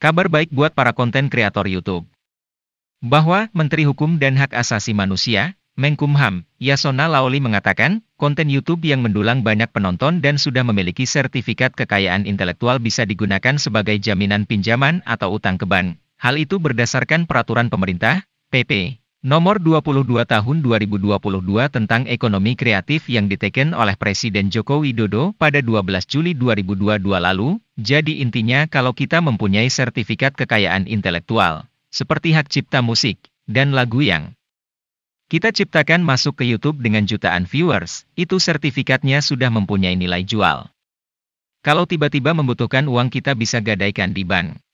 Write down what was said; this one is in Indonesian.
Kabar baik buat para konten kreator YouTube. Bahwa Menteri Hukum dan Hak Asasi Manusia, Menkumham, Yasona Laoli mengatakan, konten YouTube yang mendulang banyak penonton dan sudah memiliki sertifikat kekayaan intelektual bisa digunakan sebagai jaminan pinjaman atau utang ke bank. Hal itu berdasarkan peraturan pemerintah, PP Nomor 22 Tahun 2022 tentang ekonomi kreatif yang diteken oleh Presiden Joko Widodo pada 12 Juli 2022 lalu, jadi intinya kalau kita mempunyai sertifikat kekayaan intelektual, seperti hak cipta musik, dan lagu yang kita ciptakan masuk ke YouTube dengan jutaan viewers, itu sertifikatnya sudah mempunyai nilai jual. Kalau tiba-tiba membutuhkan uang kita bisa gadaikan di bank.